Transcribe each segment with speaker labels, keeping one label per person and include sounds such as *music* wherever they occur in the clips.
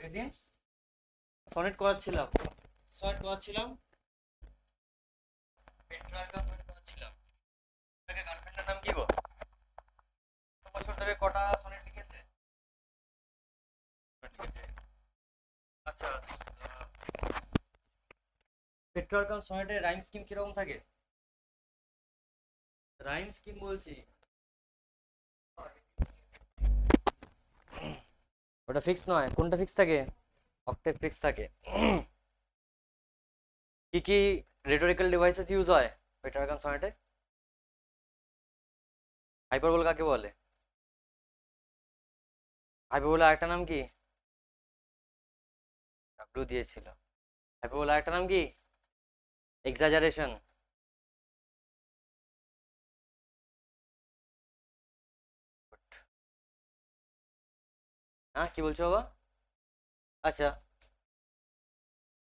Speaker 1: তাকে দিয়ে সনেট করাচ্ছিলাম
Speaker 2: সনেট করাচ্ছিলাম পেট্রালটা সনেট করাচ্ছিলাম তাকে গার্লফ্রেন্ডের নাম কি গো বছর ধরে কটা সনেট লিখেছে আচ্ছা পেট্রোল কাম সনেটের রাইম স্কিম কিরকম থাকে রাইম স্কিম বলছি
Speaker 1: ওটা ফিক্স নয় কোনটা ফিক্স থাকে অক্টেভ ফিক্স থাকে কি কি রেটোরিক্যাল ডিভাইসেস ইউজ হয় ওই টার্গাম সনেটে
Speaker 2: হাইপারবোল কাকে বলে হাইপারবোল একটা নাম কি ডাব্লু দিয়েছিল হাইপারবোল একটা নাম কি এক্সাজারেশন হ্যাঁ কি বলছো
Speaker 1: বাবা আচ্ছা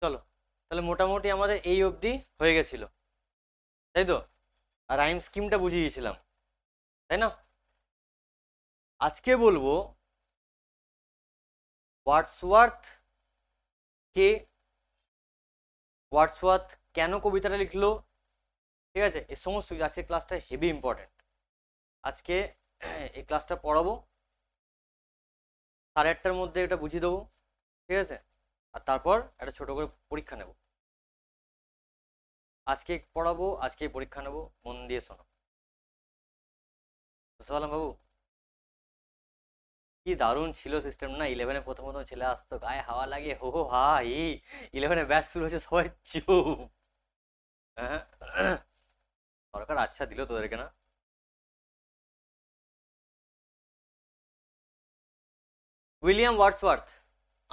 Speaker 1: চলো তাহলে মোটামুটি আমাদের এই অবধি হয়ে গেছিল তাই তো আর আইম স্কিমটা বুঝিয়েছিলাম তাই না আজকে বলবো ওয়ার্ডসওয়ার্থ কে ওয়ার্ডসওয়ার্থ কেন কবিতাটা লিখলো ঠিক আছে এ সমস্ত আজকে ক্লাসটা হেভি ইম্পর্টেন্ট আজকে এই ক্লাসটা পড়াবো সাড়ে আটটার মধ্যে এটা বুঝিয়ে দেবো ঠিক আছে আর তারপর একটা ছোট করে পরীক্ষা নেব আজকে পড়াবো আজকে পরীক্ষা নেব মন দিয়ে শোনো বুঝতে পারলাম বাবু কি দারুণ ছিল সিস্টেম না ইলেভেনে প্রথম প্রথম ছেলে আসতো গায়ে হাওয়া লাগে হো হো হাই ইলেভেনে ব্যাস শুরু হয়েছে সবাই চুপ হ্যাঁ, হ্যাঁ। সরকার আচ্ছা দিল তোদেরকে না
Speaker 2: উইলিয়াম ওয়ার্ডসওয়ার্থ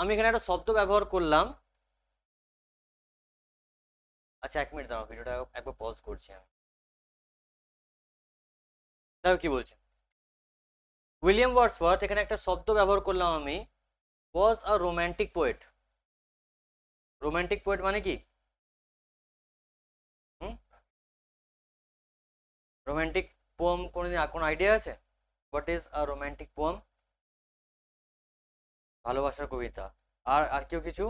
Speaker 2: আমি এখানে একটা শব্দ ব্যবহার করলাম আচ্ছা এক মিনিট দাঁড়াও ভিডিওটা একবার পজ করছি আমি
Speaker 1: দেখো কি বলছে উইলিয়াম ওয়ার্ডসওয়ার্থ এখানে একটা শব্দ ব্যবহার করলাম আমি was a romantic poet romantic poet মানে কি
Speaker 2: রোম্যান্টিক পোম কোনো
Speaker 1: কোনো আইডিয়া আছে what is a romantic poem ভালোবাসার কবিতা আর আর কেউ কিছু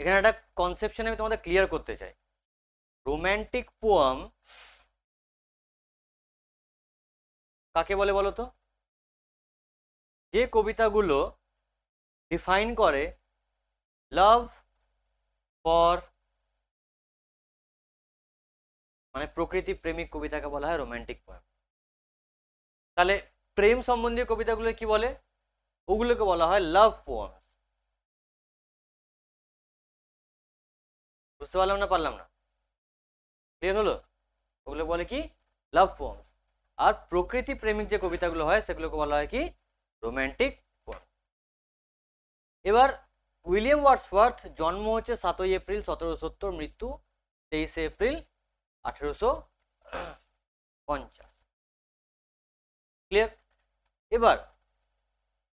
Speaker 1: এখানে একটা কনসেপশন আমি তোমাদের ক্লিয়ার করতে চাই রোম্যান্টিক পোয়াম কাকে বলে বলো তো যে কবিতাগুলো ডিফাইন করে লাভ ফর মানে প্রকৃতি প্রেমিক কবিতাকে বলা হয় রোম্যান্টিক পোয়াম তাহলে প্রেম সম্বন্ধীয় কবিতাগুলো কি বলে ওগুলোকে বলা হয় লাভ
Speaker 2: পোয়ামস বুঝতে পারলাম না
Speaker 1: পারলাম না ক্লিয়ার হলো ওগুলো বলে কি লাভ পোয়ামস আর প্রকৃতি প্রেমিক যে কবিতাগুলো হয় সেগুলোকে বলা হয় কি রোম্যান্টিক পোয়াম এবার উইলিয়াম ওয়ার্ডসওয়ার্থ জন্ম হচ্ছে সাতই এপ্রিল সতেরোশো সত্তর মৃত্যু তেইশে এপ্রিল আঠেরোশো পঞ্চাশ ক্লিয়ার এবার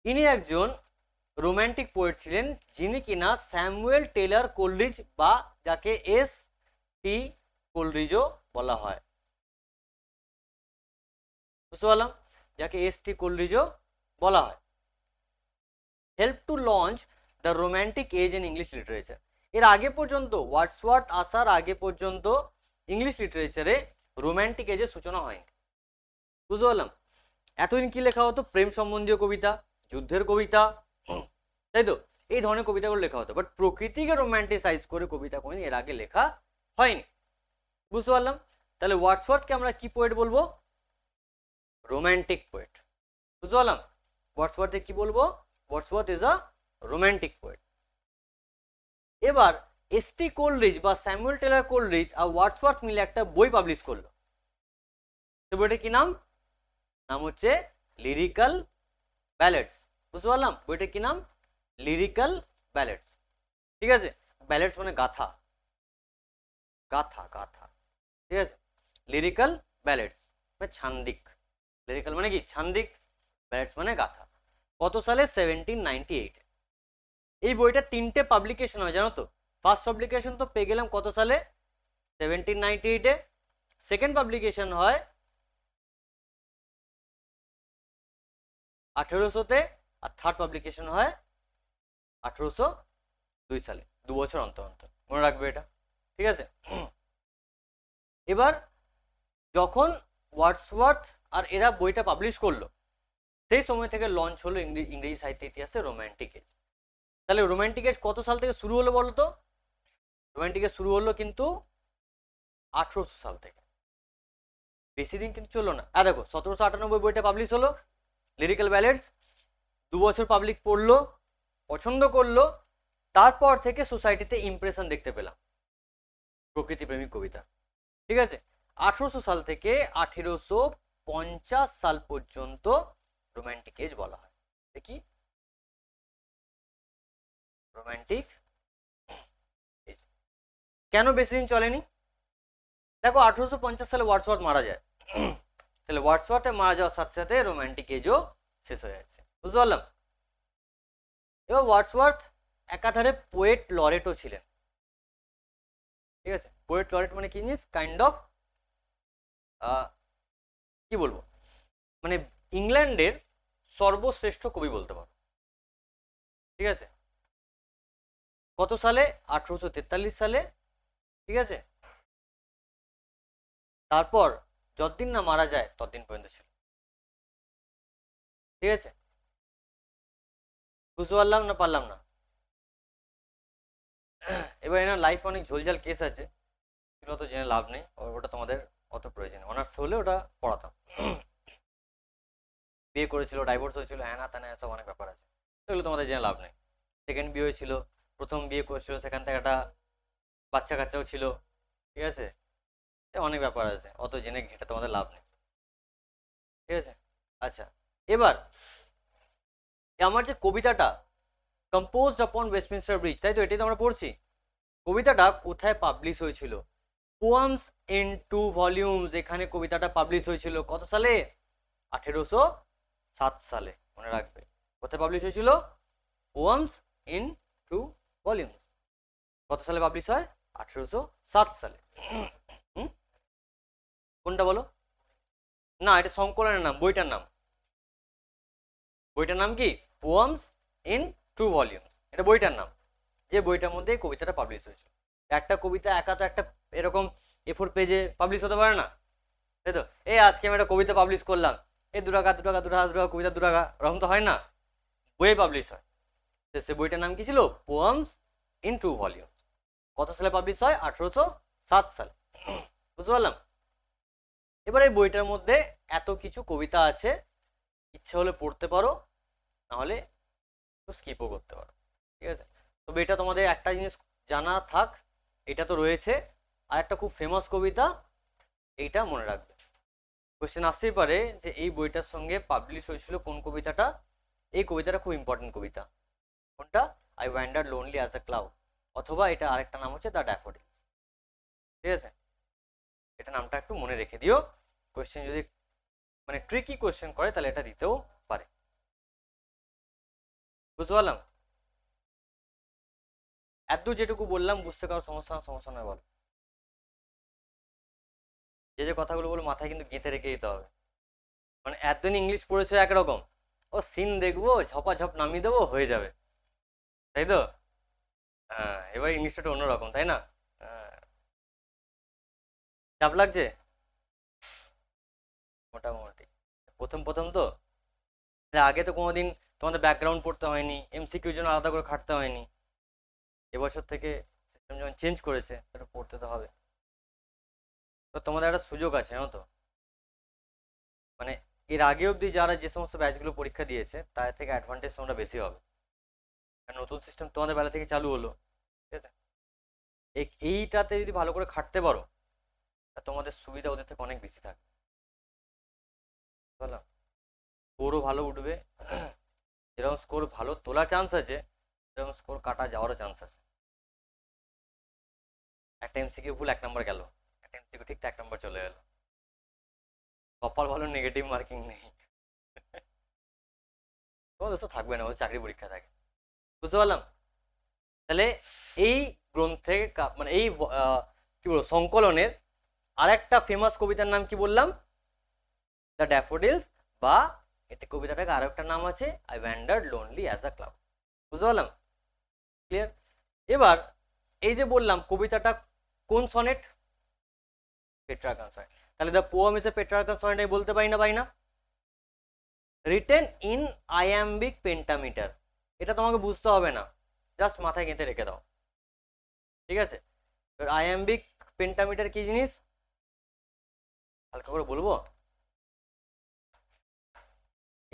Speaker 1: ইনি একজন রোম্যান্টিক পোয়েট ছিলেন যিনি কিনা স্যামুয়েল টেলার কোলরিজ বা যাকে এস টি কোলরিজও বলা হয় বুঝতে পারলাম যাকে এস টি কোলরিজও বলা হয় help to launch the romantic age in English literature এর আগে পর্যন্ত ওয়ার্ডসওয়ার্ড আসার আগে পর্যন্ত ইংলিশ লিটারেচারে রোম্যান্টিক এজের সূচনা হয়নি বুঝতে পারলাম এতদিন কী লেখা হতো প্রেম সম্বন্ধীয় কবিতা যুদ্ধের কবিতা তাই তো এই ধরনের কবিতাগুলো লেখা হতো বাট প্রকৃতিকে রোম্যান্টিসাইজ করে কবিতা কোনো এর আগে লেখা হয়নি বুঝতে পারলাম তাহলে ওয়ার্ডসওয়ার্থকে আমরা কি পোয়েট বলবো রোম্যান্টিক পোয়েট বুঝতে পারলাম ওয়ার্ডসওয়ার্থে কি বলবো Wordsworth is a romantic poet এবার এসটি কোলরিজ বা স্যামুয়েল টেলার কোলরিজ আর ওয়ার্ডসওয়ার্থ মিলে একটা বই পাবলিশ করলো তো বইটা কি নাম নাম হচ্ছে লিরিক্যাল ব্যালেটস বুঝতে পারলাম বইটার কি নাম লিরিক্যাল ব্যালেটস ঠিক আছে ব্যালেটস মানে গাথা গাথা গাথা ঠিক আছে লিরিক্যাল ব্যালেটস মানে ছান্দিক লিরিক্যাল মানে কি ছান্দিক ব্যালেটস মানে গাথা কত সালে সেভেন্টিন নাইনটি এইট এই বইটা তিনটে পাবলিকেশন হয় জানো তো ফার্স্ট পাবলিকেশন তো পেয়ে গেলাম কত সালে সেভেন্টিন নাইনটি এইটে সেকেন্ড পাবলিকেশন হয় আঠেরোশোতে আর থার্ড পাবলিকেশন হয় আঠেরোশো দুই সালে দু বছর অন্তর অন্তর মনে রাখবে এটা ঠিক আছে এবার যখন ওয়ার্ডসওয়ার্থ আর এরা বইটা পাবলিশ করলো সেই সময় থেকে লঞ্চ হলো ইংরেজি সাহিত্য ইতিহাসে রোম্যান্টিক এজ তাহলে রোম্যান্টিক এজ কত সাল থেকে শুরু হলো বলতো রোম্যান্টিক এজ শুরু হলো কিন্তু আঠেরোশো সাল থেকে বেশি দিন কিন্তু চললো না আর দেখো সতেরোশো আটানব্বই বইটা পাবলিশ হলো লিরিক্যাল ব্যালেন্স দু বছর পাবলিক পড়লো পছন্দ করলো তারপর থেকে সোসাইটিতে ইমপ্রেশন দেখতে পেলাম প্রকৃতিপ্রেমী কবিতা ঠিক আছে আঠেরোশো সাল থেকে আঠেরোশো পঞ্চাশ সাল পর্যন্ত রোম্যান্টিক এজ বলা হয় দেখি রোম্যান্টিক কেন বেশি দিন চলেনি দেখো আঠেরোশো পঞ্চাশ সালে ওয়ার্ডসওয়ার্থ মারা যায় তাহলে ওয়ার্ডসওয়ার্থে মারা যাওয়ার সাথে সাথে রোম্যান্টিক এজও শেষ হয়ে যাচ্ছে বুঝতে পারলাম এবার ওয়ার্ডসওয়ার্থ একাধারে পোয়েট লরেটও ছিলেন ঠিক আছে পোয়েট লরেট মানে কি জিনিস কাইন্ড অফ কি বলবো মানে ইংল্যান্ডের সর্বশ্রেষ্ঠ কবি বলতে পারো ঠিক আছে কত সালে আঠেরোশো সালে ঠিক আছে তারপর যতদিন না মারা যায় ততদিন পর্যন্ত
Speaker 2: ছিল ঠিক আছে বুঝতে পারলাম
Speaker 1: না পারলাম না এবার এনার লাইফ অনেক ঝোলঝাল কেস আছে সেগুলো অত জেনে লাভ নেই ওটা তোমাদের অত প্রয়োজন অনার্স হলে ওটা পড়াতাম বিয়ে করেছিল ডাইভোর্স হয়েছিল হ্যানা তানা এসব অনেক ব্যাপার আছে সেগুলো তোমাদের জেনে লাভ নেই সেকেন্ড বিয়ে হয়েছিল প্রথম বিয়ে করেছিল সেখান থেকে একটা বাচ্চা কাচ্চাও ছিল ঠিক আছে অনেক ব্যাপার আছে অত জেনে ঘেটে তোমাদের লাভ নেই ঠিক আছে আচ্ছা এবার আমার যে কবিতাটা কম্পোজ অপন ওয়েস্টমিনস্টার ব্রিজ তাই তো এটাই তো আমরা পড়ছি কবিতাটা কোথায় পাবলিশ হয়েছিল পোয়ামস ইন টু ভলিউমস এখানে কবিতাটা পাবলিশ হয়েছিল কত সালে আঠেরোশো সাত সালে মনে রাখবে কোথায় পাবলিশ হয়েছিল পোয়ামস ইন টু ভলিউমস কত সালে পাবলিশ হয় আঠেরোশো সাত সালে কোনটা বলো না এটা সংকলনের নাম বইটার নাম বইটার নাম কি পোয়ামস ইন টু ভলিউমস এটা বইটার নাম যে বইটার মধ্যে কবিতাটা পাবলিশ হয়েছে একটা কবিতা একা তো একটা এরকম এ ফোর পেজে পাবলিশ হতে পারে না তাই তো এই আজকে আমি একটা কবিতা পাবলিশ করলাম এই দুরাগা দুরাগা দুরাগা দুরাগা কবিতা দুরাগা ওরকম তো হয় না বইয়ে পাবলিশ হয় তো সে বইটার নাম কি ছিল পোয়ামস ইন টু ভলিউমস কত সালে পাবলিশ হয় আঠেরোশো সাত সাল বুঝতে পারলাম এবার এই বইটার মধ্যে এত কিছু কবিতা আছে ইচ্ছে হলে পড়তে পারো নাহলে একটু স্কিপও করতে পারো ঠিক আছে তবে এটা তোমাদের একটা জিনিস জানা থাক এটা তো রয়েছে আর একটা খুব ফেমাস কবিতা এইটা মনে রাখবে কোয়েশ্চেন আসতেই পারে যে এই বইটার সঙ্গে পাবলিশ হয়েছিল কোন কবিতাটা এই কবিতাটা খুব ইম্পর্টেন্ট কবিতা কোনটা I wander lonely as a cloud অথবা এটা আরেকটা নাম হচ্ছে দ্য ড্যাফোডিলস ঠিক আছে এটা নামটা একটু মনে রেখে দিও কোয়েশ্চেন যদি মানে ট্রিকি কোয়েশ্চেন করে তাহলে এটা দিতেও বুঝতে পারলাম এত যেটুকু বললাম বুঝতে কারো সমস্যা না সমস্যা নয় বলো যে যে কথাগুলো বলো মাথায় কিন্তু গেঁথে রেখে দিতে হবে মানে এতদিন ইংলিশ পড়েছে একরকম ও সিন দেখবো ঝপাঝপ নামিয়ে দেবো হয়ে যাবে তাই তো হ্যাঁ এবার ইংলিশটা তো অন্যরকম তাই না হ্যাঁ। চাপ লাগছে মোটামুটি প্রথম প্রথম তো আগে তো কোনোদিন তোমাদের ব্যাকগ্রাউন্ড পড়তে হয়নি এমসিকিউর জন্য আলাদা করে খাটতে হয়নি এবছর থেকে সিস্টেম যখন চেঞ্জ করেছে সেটা পড়তে তো হবে তো তোমাদের একটা সুযোগ আছে জানো তো মানে এর আগে অবধি যারা যে সমস্ত ব্যাচগুলো পরীক্ষা দিয়েছে তার থেকে অ্যাডভান্টেজ তোমরা বেশি হবে কারণ নতুন সিস্টেম তোমাদের বেলা থেকে চালু হলো ঠিক আছে এইটাতে যদি ভালো করে খাটতে পারো তা তোমাদের সুবিধা ওদের থেকে অনেক বেশি থাকে বললাম স্কোরও ভালো উঠবে যেরকম স্কোর ভালো তোলা চান্স আছে সেরকম স্কোর কাটা যাওয়ারও চান্স আছে একটা এমসি কিউ ভুল এক নম্বর গেল একটা এমসি কিউ ঠিক এক নম্বর চলে গেল কপাল ভালো নেগেটিভ মার্কিং নেই তোমার দোস্ত থাকবে না ও চাকরি পরীক্ষা থাকে বুঝতে পারলাম তাহলে এই গ্রন্থে মানে এই কি বলবো সংকলনের আর একটা ফেমাস কবিতার নাম কি বললাম দ্য ড্যাফোডিলস বা এতে কবিতাটাকে আরো একটা নাম আছে I wander lonely as a cloud বুঝতে পারলাম ক্লিয়ার এবার এই যে বললাম কবিতাটা কোন সনেট পেট্রাকান সনেট তাহলে দা পোয়াম ইস এ পেট্রাকান সনেট আমি বলতে পারি না পাই না রিটেন ইন আয়াম্বিক পেন্টামিটার এটা তোমাকে বুঝতে হবে না জাস্ট মাথায় গেঁথে রেখে দাও ঠিক আছে আইএম্বিক পেন্টামিটার কি জিনিস হালকা করে বলবো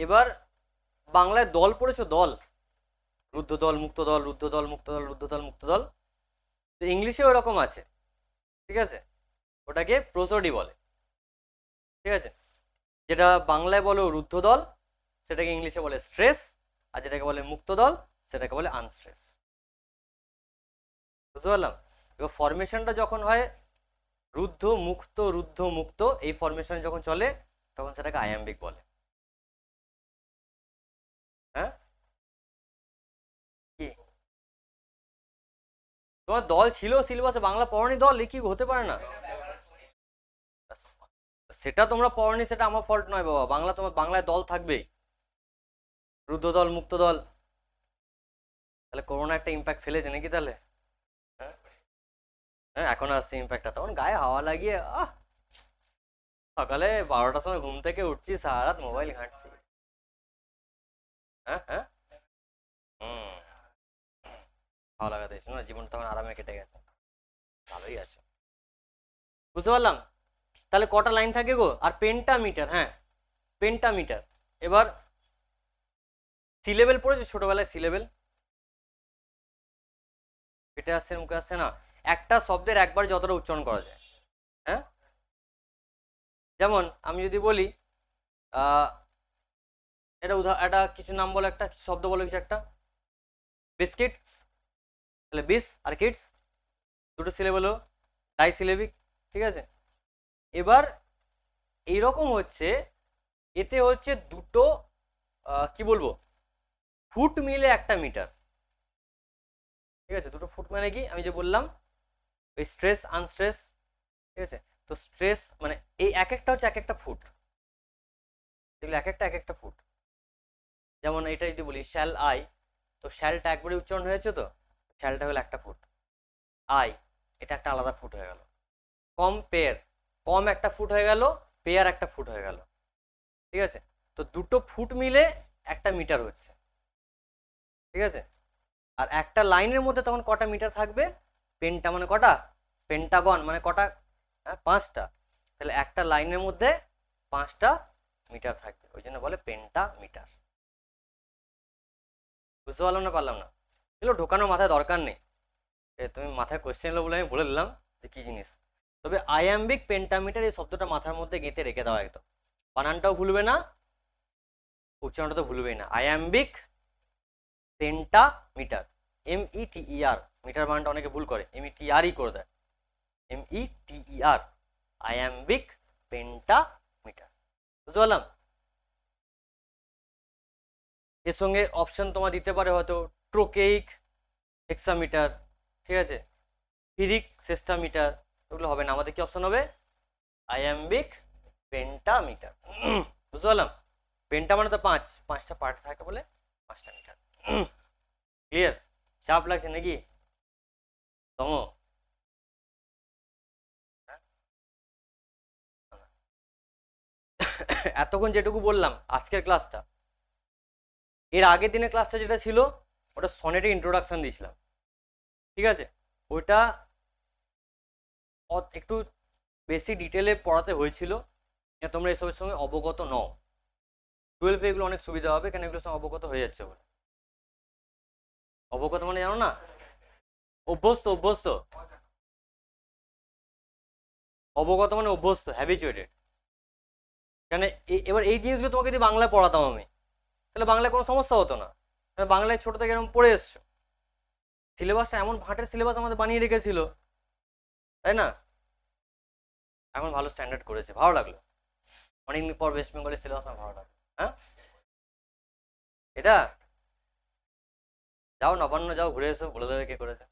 Speaker 1: এবার বাংলায় দল পড়েছ দল রুদ্ধ দল মুক্ত দল রুদ্ধ দল মুক্ত দল রুদ্ধ দল মুক্ত দল তো ইংলিশে ওরকম আছে ঠিক আছে ওটাকে প্রসডি বলে ঠিক আছে যেটা বাংলায় বলে রুদ্ধ দল সেটাকে ইংলিশে বলে স্ট্রেস আর যেটাকে বলে মুক্ত দল সেটাকে বলে আনস্ট্রেস বুঝতে পারলাম এবার ফরমেশনটা যখন হয় রুদ্ধ মুক্ত রুদ্ধ মুক্ত এই ফরমেশন যখন চলে তখন সেটাকে আয়াম্বিক বলে তোমার দল ছিল সিলেবাসে বাংলা পড়নি দল কি হতে পারে না সেটা তোমরা পড়নি সেটা আমার ফল্ট নয় বাবা বাংলা তোমার বাংলায় দল থাকবেই রুদ্ধ দল মুক্ত দল তাহলে করোনা একটা ইম্প্যাক্ট ফেলেছে নাকি তাহলে হ্যাঁ, হ্যাঁ এখন আসছে ইম্প্যাক্টটা তখন গায়ে হাওয়া লাগিয়ে আহ সকালে বারোটার সময় ঘুম থেকে উঠছি সারা রাত মোবাইল ঘাঁটছি হ্যাঁ হ্যাঁ ভালো লাগাতে এসো না মানে জীবন তখন আরামে কেটে গেছে ভালোই আছো বুঝতে পারলাম তাহলে কটা লাইন থাকে গো আর পেনটা মিটার হ্যাঁ পেনটা মিটার এবার সিলেবেল পড়েছে ছোটবেলায় সিলেবেল পেটে আসছে মুখে আসছে না একটা শব্দের একবার যতটা উচ্চারণ করা যায় হ্যাঁ যেমন আমি যদি বলি এটা উদাহরণ একটা কিছু নাম বলো একটা শব্দ বলো কিছু একটা বিস্কিটস তাহলে বিস আর কিডস দুটো সিলেবেল হলো সিলেবিক ঠিক আছে এবার এইরকম হচ্ছে এতে হচ্ছে দুটো কি বলবো ফুট মিলে একটা মিটার ঠিক আছে দুটো ফুট মানে কি আমি যে বললাম ওই স্ট্রেস আনস্ট্রেস ঠিক আছে তো স্ট্রেস মানে এই এক একটা হচ্ছে এক একটা ফুট এগুলো এক একটা এক একটা ফুট যেমন এটা যদি বলি শ্যাল আই তো শ্যালটা একবারে উচ্চারণ হয়েছে তো শ্যালটা হলো একটা ফুট আই এটা একটা আলাদা ফুট হয়ে গেল কম পেয়ার কম একটা ফুট হয়ে গেল পেয়ার একটা ফুট হয়ে গেল ঠিক আছে তো দুটো ফুট মিলে একটা মিটার হচ্ছে ঠিক আছে আর একটা লাইনের মধ্যে তখন কটা মিটার থাকবে পেনটা মানে কটা পেন্টাগন মানে কটা হ্যাঁ পাঁচটা তাহলে একটা লাইনের মধ্যে পাঁচটা মিটার থাকবে ওই জন্য বলে পেনটা মিটার বুঝতে পারলাম না পারলাম না এগুলো ঢোকানো মাথায় দরকার নেই তুমি মাথায় কোয়েশ্চেন এলো বলে আমি বলে দিলাম যে কী জিনিস তবে আয়াম্বিক পেন্টামিটার এই শব্দটা মাথার মধ্যে গেঁথে রেখে দেওয়া একদম বানানটাও ভুলবে না উচ্চারণটা তো ভুলবেই না iambic pentameter M E T E R meter বানানটা অনেকে ভুল করে M e e E T R E করে দেয় M E T E R iambic pentameter বুঝতে পারলাম এর সঙ্গে অপশন তোমার দিতে পারে হয়তো স্ট্রোকেইক হেক্সামিটার ঠিক আছে ফিরিক সেস্টামিটার এগুলো হবে না আমাদের কি অপশান হবে আয়াম্বিক পেন্টামিটার বুঝতে পারলাম পেন্টা মানে তো পাঁচ পাঁচটা পার্ট থাকে বলে পাঁচটা মিটার ক্লিয়ার চাপ লাগছে নাকি তম এতক্ষণ যেটুকু বললাম আজকের ক্লাসটা এর আগের দিনের ক্লাসটা যেটা ছিল ওটা সনেটে ইন্ট্রোডাকশান দিয়েছিলাম ঠিক আছে ওইটা একটু বেশি ডিটেলে পড়াতে হয়েছিল তোমরা এসবের সঙ্গে অবগত নও টুয়েলভে এগুলো অনেক সুবিধা হবে কেন এগুলোর সঙ্গে অবগত হয়ে যাচ্ছে বলে
Speaker 2: অবগত মানে জানো না অভ্যস্ত অভ্যস্ত
Speaker 1: অবগত মানে অভ্যস্ত হ্যাবিচুয়েটেড কেন এবার এই জিনিসগুলো তোমাকে যদি বাংলায় পড়াতাম আমি তাহলে বাংলায় কোনো সমস্যা হতো না মানে বাংলায় ছোট থেকে এরকম পড়ে এসছো সিলেবাসটা এমন ভাটের সিলেবাস আমাদের বানিয়ে রেখেছিল তাই না এখন ভালো স্ট্যান্ডার্ড করেছে ভালো লাগলো অনেকদিন পর ওয়েস্ট বেঙ্গলের সিলেবাস আমার ভালো লাগলো হ্যাঁ এটা যাও নবান্ন যাও ঘুরে এসো বলে দেবে কে করেছে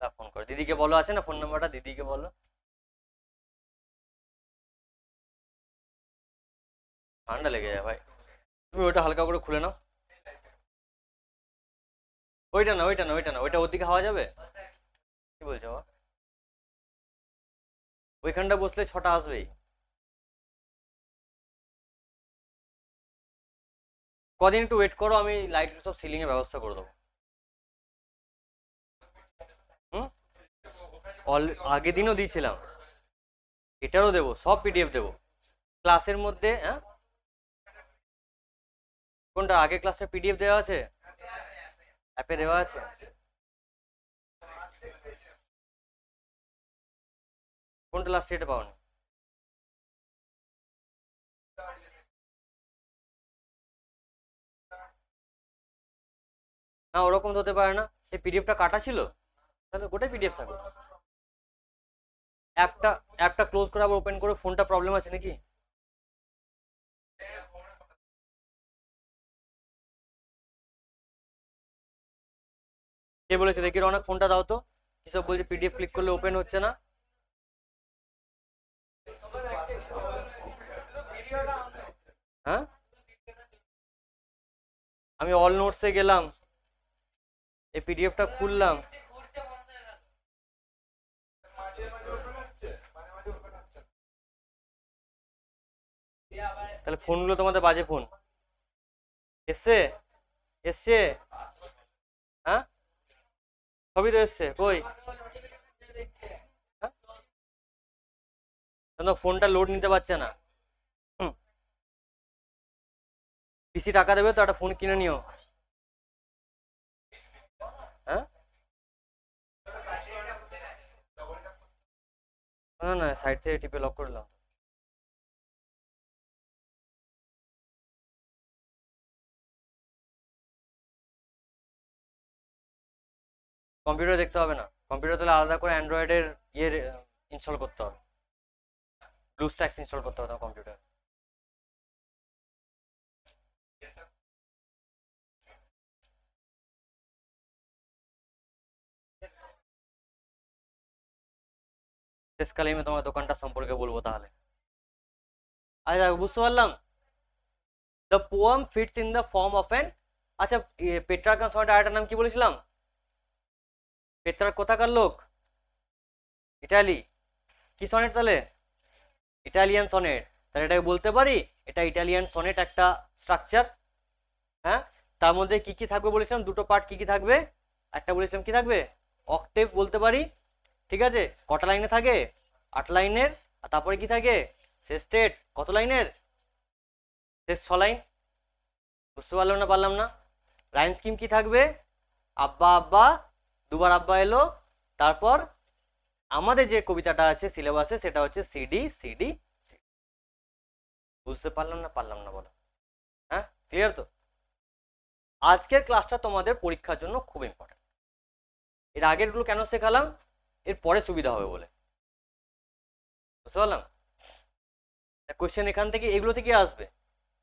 Speaker 1: তা ফোন করো দিদিকে বলো আছে না ফোন নাম্বারটা
Speaker 2: দিদিকে বলো ঠান্ডা লেগে যায় ভাই তুমি ওটা হালকা করে খুলে নাও ওইটা না ওইটা না ওইটা না ওইটা ওদিকে হওয়া যাবে কি বলছো ওইখানটা বসলে ছটা আসবেই কদিন একটু ওয়েট করো আমি লাইট সব সিলিংয়ের ব্যবস্থা করে দেবো
Speaker 1: হুম অল আগের দিনও দিয়েছিলাম এটারও দেবো সব পিডিএফ দেবো ক্লাসের মধ্যে হ্যাঁ কোনটা আগে ক্লাসটা পিডিএফ দেওয়া আছে
Speaker 2: অ্যাপে দেওয়া আছে কোনটা লাস্ট ডেটে পাওনি
Speaker 1: না ওরকম হতে পারে না এই পিডিএফটা কাটা ছিল তাহলে গোটাই পিডিএফ থাকবে অ্যাপটা অ্যাপটা ক্লোজ করে আবার ওপেন করে ফোনটা প্রবলেম আছে নাকি কে বলেছে দেখি অনেক ফোনটা দাও তো কিসব বলছে পিডিএফ ক্লিক করলে ওপেন হচ্ছে না হ্যাঁ আমি অল নোটসে গেলাম এই পিডিএফটা খুললাম তাহলে ফোনগুলো তোমাদের বাজে ফোন এসছে এসছে হ্যাঁ সবই রয়েছে কই হ্যাঁ? ফোনটা লোড নিতে পারছে না
Speaker 2: পিসি টাকা দেবে তো একটা ফোন কিনে নিও হ্যাঁ না না সাইড থেকে টিপে লক করলাম কম্পিউটার দেখতে হবে না কম্পিউটার তাহলে আলাদা করে অ্যান্ড্রয়েডের ইয়ে ইনস্টল করতে হবে ব্লুস্ট্যাক্স ইনস্টল করতে হবে তোমার কম্পিউটার
Speaker 1: শেষকালে আমি তোমার দোকানটা সম্পর্কে বলবো তাহলে আচ্ছা বুঝতে পারলাম the poem fits in the form of an আচ্ছা পেট্রার কনসর্ট আয়টার নাম কি বলেছিলাম পেত্রার কোথাকার লোক ইটালি কি সনেট তাহলে ইটালিয়ান সনেট তাহলে এটাকে বলতে পারি এটা ইটালিয়ান সনেট একটা স্ট্রাকচার হ্যাঁ তার মধ্যে কি কি থাকবে বলেছিলাম দুটো পার্ট কি কি থাকবে একটা বলেছিলাম কি থাকবে অকটেভ বলতে পারি ঠিক আছে কটা লাইনে থাকে আট লাইনের আর তারপরে কি থাকে সে স্টেট কত লাইনের সে ছ লাইন বুঝতে পারলাম না পারলাম না রাইম স্কিম কি থাকবে আব্বা আব্বা দুবার আব্বা এলো তারপর আমাদের যে কবিতাটা আছে সিলেবাসে সেটা হচ্ছে সিডি সিডি বুঝতে পারলাম না পারলাম না বলো হ্যাঁ ক্লিয়ার তো আজকের ক্লাসটা তোমাদের পরীক্ষার জন্য খুব ইম্পর্টেন্ট এর আগেরগুলো কেন শেখালাম এর পরে সুবিধা হবে বলে বুঝতে পারলাম কোয়েশ্চেন এখান থেকে এগুলো থেকে আসবে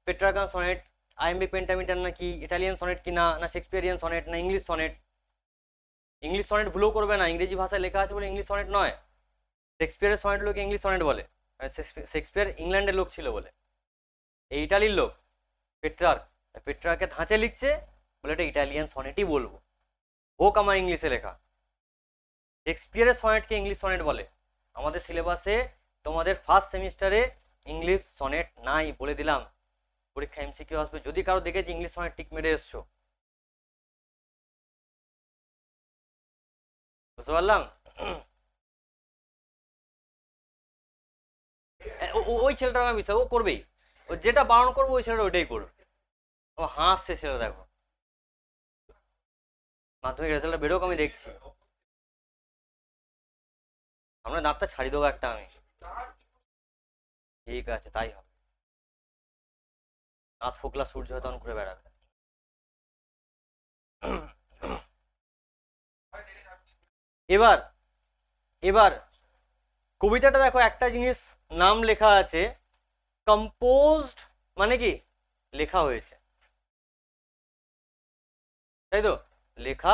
Speaker 1: পেট্রাগান সনেট আইএমবি পেন্টামিটার না কি ইটালিয়ান সনেট কি না না শেক্সপিয়ারিয়ান সনেট না ইংলিশ সনেট ইংলিশ সনেট ভুলও করবে না ইংরেজি ভাষায় লেখা আছে বলে ইংলিশ সনেট নয় শেক্সপিয়ারের সনেট লোক ইংলিশ সনেট বলে শেক্সপিয়ার মানে ইংল্যান্ডের লোক ছিল বলে এই ইটালির লোক পেট্রার্ক পেট্রার্কে ধাঁচে লিখছে বলে এটা ইটালিয়ান সনেটই বলবো হোক আমার ইংলিশে লেখা শেক্সপিয়ারের সনেটকে ইংলিশ সনেট বলে আমাদের সিলেবাসে তোমাদের ফার্স্ট সেমিস্টারে ইংলিশ সনেট নাই বলে দিলাম পরীক্ষা কেউ আসবে যদি কারো দেখেছি ইংলিশ সনেট টিক মেরে এসছো
Speaker 2: বুঝতে পারলাম *coughs* eh, ওই ছেলেটার আমি বিশ্বাস ও করবেই ও যেটা বারণ করবো ওই ছেলেটা ওইটাই করবে ও হাসছে ছেলে দেখো মাধ্যমিক রেজাল্টটা বেরোক আমি দেখছি আমরা দাঁতটা ছাড়ি দেবো একটা আমি ঠিক আছে তাই হবে দাঁত ফোকলা সূর্য তখন করে বেড়াবে
Speaker 1: এবার এবার কবিতাটা দেখো একটা জিনিস নাম লেখা আছে কম্পোজড মানে কি লেখা হয়েছে তাই তো লেখা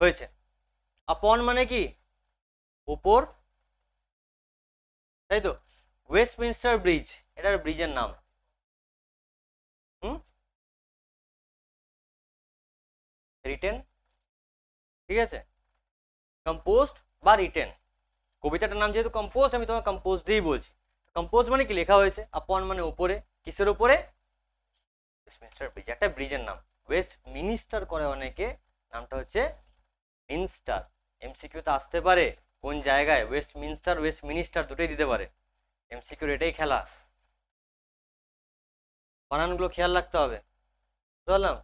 Speaker 1: হয়েছে আপন মানে কি উপর তাই তো ওয়েস্টমিনস্টার ব্রিজ
Speaker 2: এটার ব্রিজের নাম হুম
Speaker 1: রিটেন ঠিক আছে কম্পোস্ট বা রিটেন কবিতাটার নাম যেহেতু কম্পোজ আমি তোমার কম্পোজ দিয়েই বলছি কম্পোজ মানে কি লেখা হয়েছে আপন মানে উপরে কিসের উপরে ওয়েস্টমিনিস্টার ব্রিজ একটা ব্রিজের নাম ওয়েস্ট মিনিস্টার করে অনেকে নামটা হচ্ছে মিনস্টার তো আসতে পারে কোন জায়গায় ওয়েস্ট মিনস্টার ওয়েস্ট মিনিস্টার দুটোই দিতে পারে এমসিকিউর এটাই খেলা বানানগুলো খেয়াল রাখতে হবে বুঝলাম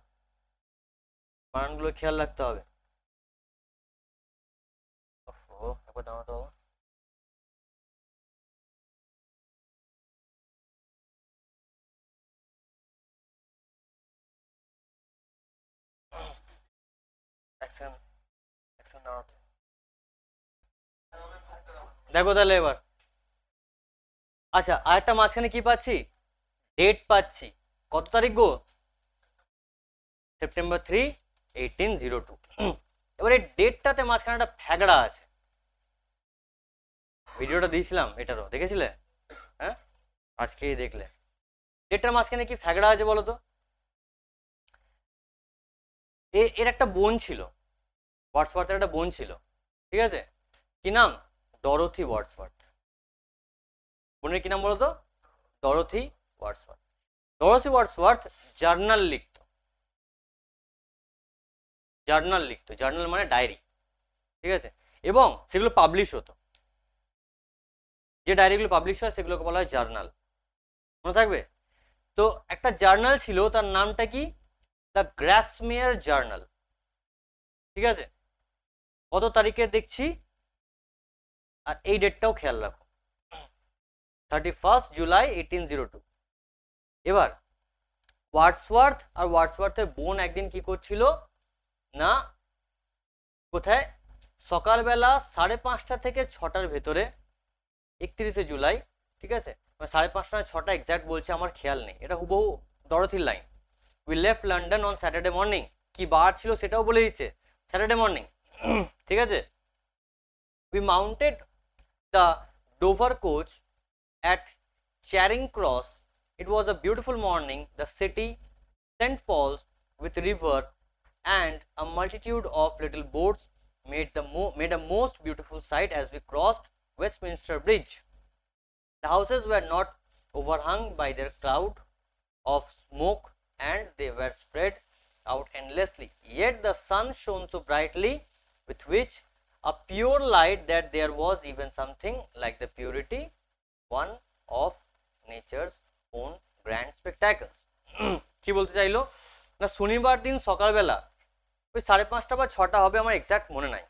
Speaker 2: বানানগুলো খেয়াল রাখতে হবে supernova
Speaker 1: দেখো তাহলে এবার আচ্ছা আর একটা মাঝখানে কি পাচ্ছি ডেট পাচ্ছি কত তারিখ গো September three eighteen zero two এবার এই ডেটটাতে মাঝখানে একটা ফ্যাগড়া আছে ভিডিওটা দিয়েছিলাম এটারও দেখেছিলে হ্যাঁ আজকে দেখলে এটার মাঝখানে কি ফ্যাগড়া আছে বলো তো এর একটা বোন ছিল ওয়ার্ডসওয়ার্থের একটা বোন ছিল ঠিক আছে কি নাম ডরথি ওয়ার্ডসওয়ার্থ বোনের কি নাম বলো তো Dorothy Wordsworth Dorothy Wordsworth journal লিখত জার্নাল লিখত জার্নাল মানে ডায়েরি ঠিক আছে এবং সেগুলো পাবলিশ হতো যে ডায়েরিগুলো পাবলিশ হয় সেগুলোকে বলা হয় জার্নাল মনে থাকবে তো একটা জার্নাল ছিল তার নামটা কি দ্য গ্রাসমিয়ার জার্নাল ঠিক আছে কত তারিখে দেখছি আর এই ডেটটাও খেয়াল রাখো thirty first July eighteen zero two এবার ওয়ার্ডসওয়ার্থ আর ওয়ার্ডসওয়ার্থের বোন একদিন কি করছিল না কোথায় সকালবেলা সাড়ে পাঁচটা থেকে ছটার ভেতরে একত্রিশে জুলাই ঠিক আছে মানে সাড়ে পাঁচটা ছটা এক্স্যাক্ট বলছে আমার খেয়াল নেই এটা হুবহু দরথির line we left London on Saturday morning কি বার ছিল সেটাও বলে দিচ্ছে স্যাটারডে মর্নিং *clears throat* ঠিক আছে we mounted the Dover coach at Charing Cross it was a beautiful morning the city Saint Paul's with river and a multitude of little boats made the mo made a most beautiful sight as we crossed Westminster Bridge. The houses were not overhung by their cloud of smoke and they were spread out endlessly. Yet the sun shone so brightly with which a pure light that there was even something like the purity, one of nature's own grand spectacles. *clears throat* কি বলতে চাইলো না শনিবার দিন সকালবেলা ওই সাড়ে পাঁচটা বা ছটা হবে আমার এক্স্যাক্ট মনে নাই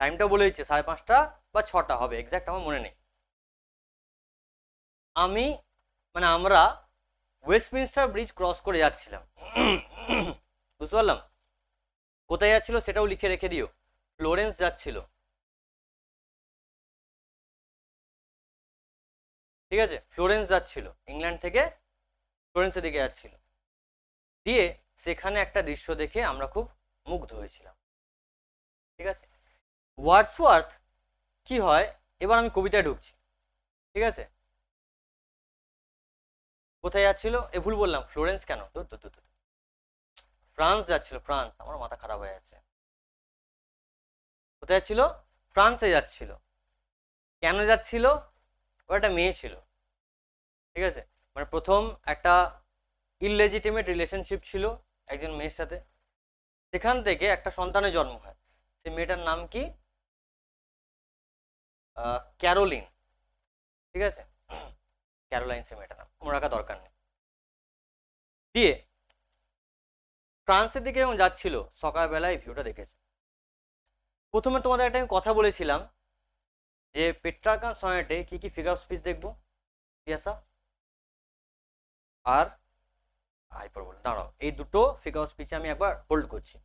Speaker 1: টাইমটা বলে দিচ্ছে সাড়ে পাঁচটা বা ছটা হবে এক্স্যাক্ট আমার মনে নেই আমি মানে আমরা ওয়েস্টমিনস্টার ব্রিজ ক্রস করে যাচ্ছিলাম *clears throat* বুঝতে পারলাম কোথায় যাচ্ছিল সেটাও লিখে রেখে দিও ফ্লোরেন্স যাচ্ছিল
Speaker 2: ঠিক আছে ফ্লোরেন্স যাচ্ছিল
Speaker 1: ইংল্যান্ড থেকে ফ্লোরেন্সের দিকে যাচ্ছিল দিয়ে সেখানে একটা দৃশ্য দেখে আমরা খুব মুগ্ধ হয়েছিলাম ঠিক আছে ওয়ার্ডসওয়ার্থ কি হয় এবার আমি কবিতায় ঢুকছি ঠিক আছে কোথায় যাচ্ছিল এ ভুল বললাম ফ্লোরেন্স কেন ফ্রান্স যাচ্ছিল ফ্রান্স আমার মাথা খারাপ হয়ে যাচ্ছে কোথায় যাচ্ছিল ফ্রান্সে যাচ্ছিল কেন যাচ্ছিল ও একটা মেয়ে ছিল ঠিক আছে মানে প্রথম একটা ইললেজিটিমেট রিলেশনশিপ ছিল একজন মেয়ের সাথে সেখান থেকে একটা সন্তানের জন্ম হয় সেই মেয়েটার নাম কি ক্যারোলিন ঠিক আছে ক্যারোলাইন মেটা নাম মনে রাখা দরকার নেই দিয়ে ফ্রান্সের দিকে যখন যাচ্ছিল সকালবেলায় ভিউটা দেখেছে প্রথমে তোমাদের একটা আমি কথা বলেছিলাম যে পেট্রাকান সনেটে কি কি ফিগার অফ স্পিচ দেখবো পিয়াসা আর হাইপারবোল দাঁড়াও এই দুটো ফিগার অফ স্পিচে আমি একবার হোল্ড করছি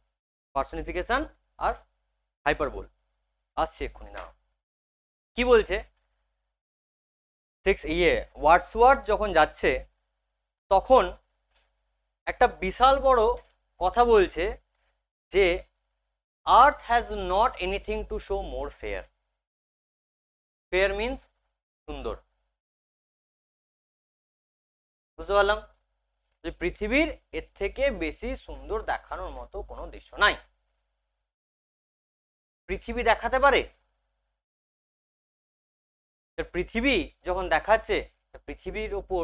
Speaker 1: পার্সোনিফিকেশান আর হাইপারবোল আসছি এক্ষুনি দাঁড়াও কি বলছে সিক্স ইয়ে ওয়ার্ডসওয়ার্ড যখন যাচ্ছে তখন একটা বিশাল বড় কথা বলছে যে earth has not anything to show more fair fair means সুন্দর বুঝতে পারলাম যে পৃথিবীর এর থেকে বেশি সুন্দর দেখানোর মতো কোনো দৃশ্য নাই পৃথিবী দেখাতে পারে পৃথিবী যখন দেখাচ্ছে পৃথিবীর ওপর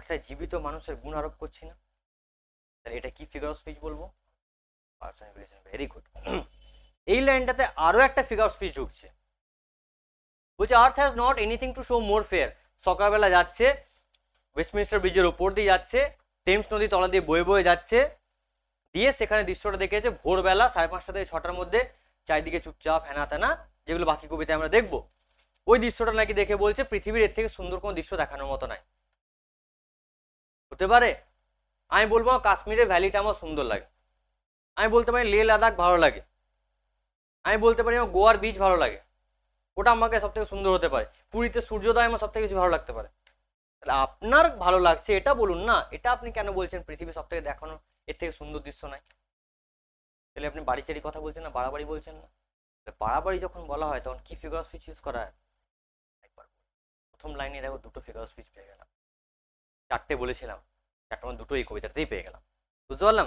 Speaker 1: একটা জীবিত মানুষের গুণ আরোপ করছি না তাহলে এটা কি ফিগার অফ স্পিচ বলবো ভেরি গুড *clears throat* এই লাইনটাতে আরও একটা ফিগার অফ স্পিচ ঢুকছে বলছে earth has not anything to show more fair সকালবেলা যাচ্ছে ওয়েস্টমিনিস্টার ব্রিজের ওপর দিয়ে যাচ্ছে টেমস নদী তলা দিয়ে বয়ে বয়ে যাচ্ছে দিয়ে সেখানে দৃশ্যটা দেখেছে ভোরবেলা সাড়ে পাঁচটা থেকে ছটার মধ্যে চারিদিকে চুপচাপ হেনা তেনা যেগুলো বাকি কবিতায় আমরা দেখবো ওই দৃশ্যটা নাকি দেখে বলছে পৃথিবীর এর থেকে সুন্দর কোনো দৃশ্য দেখানোর মতো নাই হতে পারে আমি বলবো কাশ্মীরের ভ্যালিটা আমার সুন্দর লাগে আমি বলতে পারি লে লাদাখ ভালো লাগে আমি বলতে পারি আমার গোয়ার বীচ ভালো লাগে ওটা আমাকে সব থেকে সুন্দর হতে পারে পুরীতে সূর্যোদয় আমার সব থেকে কিছু ভালো লাগতে পারে তাহলে আপনার ভালো লাগছে এটা বলুন না এটা আপনি কেন বলছেন পৃথিবী সব থেকে দেখানো এর থেকে সুন্দর দৃশ্য নাই তাহলে আপনি বাড়ি চারি কথা বলছেন না বাড়াবাড়ি বলছেন না বাড়াবাড়ি যখন বলা হয় তখন কি ফিগার সুইচ ইউজ করা হয় প্রথম লাইনে দেখো দুটো ফিগার স্পিচ পেয়ে গেলাম চারটে বলেছিলাম চারটে মানে দুটো এই কবিতাতেই পেয়ে গেলাম বুঝতে পারলাম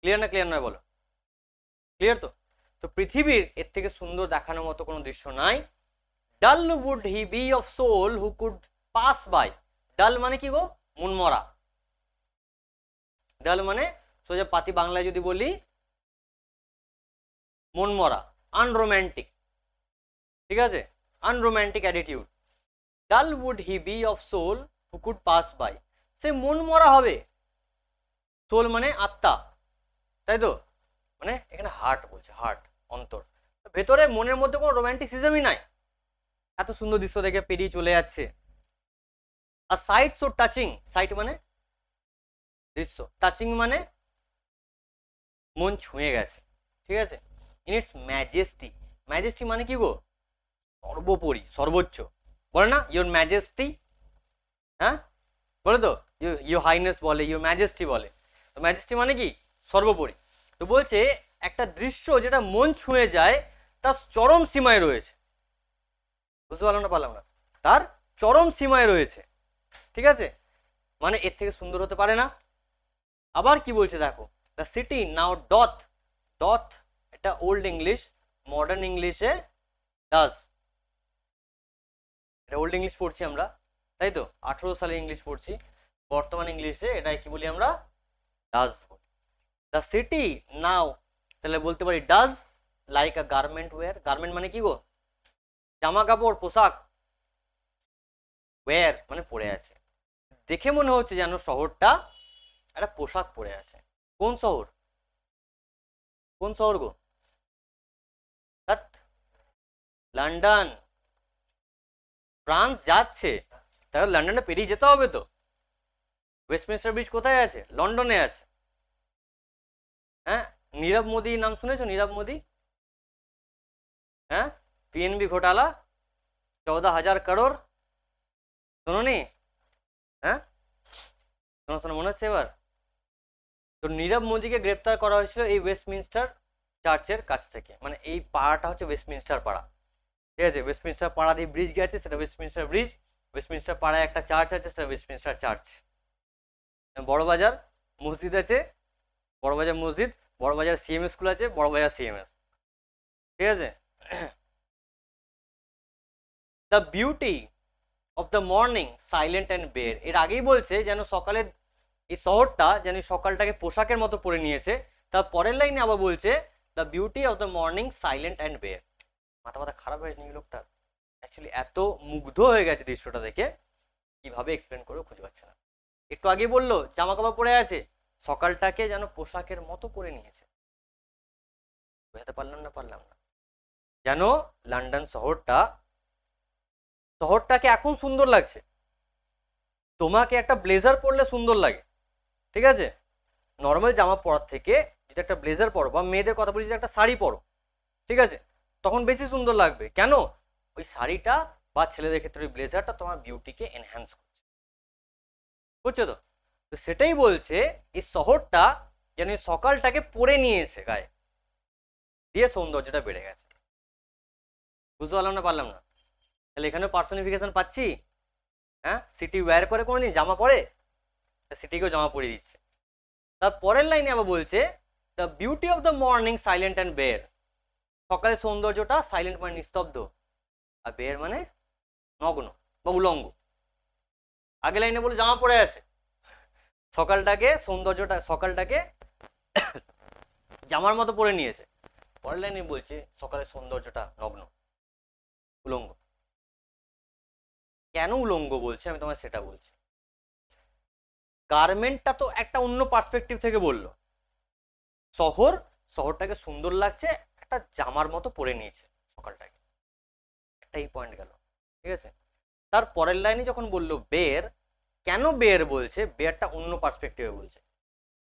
Speaker 1: ক্লিয়ার না ক্লিয়ার নয় বলো ক্লিয়ার তো তো পৃথিবীর এর থেকে সুন্দর দেখানোর মতো কোনো দৃশ্য নাই dull would he be of soul who could pass by dull মানে কি গো মুনমরা ডাল মানে সোজা পাতি বাংলায় যদি বলি মনমরা আনরোম্যান্টিক ঠিক আছে unromantic attitude dull would he be of soul who could pass by সে মন মরা হবে সোল মানে আত্মা তাই তো মানে এখানে হার্ট বলছে হার্ট অন্তর ভেতরে মনের মধ্যে কোনো রোম্যান্টিসিজমই নাই এত সুন্দর দৃশ্য দেখে পেরিয়ে চলে যাচ্ছে আর সাইট সো টাচিং সাইট মানে দৃশ্য টাচিং মানে মন ছুঁয়ে গেছে ঠিক আছে ইন ইটস ম্যাজেস্টি ম্যাজেস্টি মানে কি গো সর্বোপরি সর্বোচ্চ হ্যাঁ? বলে না ইউর ম্যাজেস্টি হ্যাঁ বলে তো ইউ হাইনেস বলে ইউর ম্যাজেস্টি বলে তো ম্যাজেস্টি মানে কি সর্বোপরি তো বলছে একটা দৃশ্য যেটা মন ছুঁয়ে যায় তার চরম সীমায় রয়েছে বুঝতে পারলাম না পারলাম না তার চরম সীমায় রয়েছে ঠিক আছে মানে এর থেকে সুন্দর হতে পারে না আবার কি বলছে দেখো the city now doth doth এটা ওল্ড ইংলিশ মডার্ন ইংলিশে ডাস্ট এটা ওল্ড ইংলিশ পড়ছি আমরা তাই তো আঠেরো সালে ইংলিশ পড়ছি বর্তমান ইংলিশে এটাই কি বলি আমরা ডাজ বলি দ্য সিটি নাও তাহলে বলতে পারি does like a garment wear garment মানে কি গো জামা কাপড় পোশাক ওয়ার মানে পরে আছে দেখে মনে হচ্ছে যেন শহরটা একটা পোশাক পরে আছে কোন শহর কোন শহর গো লন্ডন ফ্রান্স যাচ্ছে তাহলে লন্ডনে পেরিয়ে যেতে হবে তো ওয়েস্টমিনিস্টার ব্রিজ কোথায় আছে লন্ডনে আছে হ্যাঁ নীরব মোদি নাম শুনেছো নীরব মোদি হ্যাঁ পিএনবি ঘোটালা চৌদ হাজার কারোর শোনো নি হ্যাঁ শোনো শোনো মনে হচ্ছে এবার তো নীরব মোদিকে গ্রেপ্তার করা হয়েছিল এই ওয়েস্টমিনস্টার চার্চের কাছ থেকে মানে এই পাড়াটা হচ্ছে ওয়েস্টমিনস্টার পাড়া ঠিক আছে ওয়েস্টমিনস্টার পাড়া দিয়ে ব্রিজ গেছে সেটা ওয়েস্টমিনস্টার ব্রিজ ওয়েস্টমিনস্টার পাড়ায় একটা চার্চ আছে সেটা ওয়েস্টমিনস্টার চার্চ বড়বাজার মসজিদ আছে বড়বাজার মসজিদ বড়বাজার সিএম স্কুল আছে বড়বাজার সিএমএস ঠিক আছে the beauty of the morning silent and bare এর আগেই বলছে যেন সকালের এই শহরটা যেন সকালটাকে পোশাকের মতো পরে নিয়েছে তার পরের লাইনে আবার বলছে the beauty of the morning silent and bare মাথা মাথা খারাপ হয়ে গেছে লোকটা অ্যাকচুয়ালি এত মুগ্ধ হয়ে গেছে দৃশ্যটা দেখে কিভাবে এক্সপ্লেন করে খুঁজে পাচ্ছে না একটু আগে বললো জামা কাপড় পরে আছে সকালটাকে যেন পোশাকের মতো করে নিয়েছে বোঝাতে পারলাম না পারলাম না যেন লন্ডন শহরটা শহরটাকে এখন সুন্দর লাগছে তোমাকে একটা ব্লেজার পরলে সুন্দর লাগে ঠিক আছে নর্মাল জামা পরার থেকে যদি একটা ব্লেজার পরো বা মেয়েদের কথা বলি যদি একটা শাড়ি পরো ঠিক আছে তখন বেশি সুন্দর লাগবে কেন ওই শাড়িটা বা ছেলেদের ক্ষেত্রে ওই ব্লেজারটা তোমার বিউটিকে এনহ্যান্স করছে বুঝছো তো তো সেটাই বলছে এই শহরটা যেন এই সকালটাকে পরে নিয়েছে গায়ে দিয়ে সৌন্দর্যটা বেড়ে গেছে বুঝতে পারলাম না পারলাম না তাহলে এখানে পার্সোনিফিকেশন পাচ্ছি হ্যাঁ সিটি ওয়্যার করে কোনো দিন জামা পরে সিটিকেও জামা পরিয়ে দিচ্ছে তার পরের লাইনে আবার বলছে the beauty of the morning silent and bare সকালের সৌন্দর্যটা সাইলেন্ট মানে নিস্তব্ধ আর বের মানে নগ্ন বা উলঙ্গ আগে লাইনে বলে জামা পরে আছে সকালটাকে সৌন্দর্যটা সকালটাকে *coughs* জামার মতো পরে নিয়েছে পরের লাইনে বলছে সকালের সৌন্দর্যটা নগ্ন উলঙ্গ কেন উলঙ্গ বলছে আমি তোমায় সেটা বলছি গার্মেন্টটা তো একটা অন্য পার্সপেক্টিভ থেকে বললো শহর শহরটাকে সুন্দর লাগছে একটা জামার মতো পরে নিয়েছে সকালটাকে একটা এই পয়েন্ট গেল ঠিক আছে তার পরের লাইনে যখন বলল বের কেন বের বলছে বেয়ারটা অন্য পার্সপেক্টিভে বলছে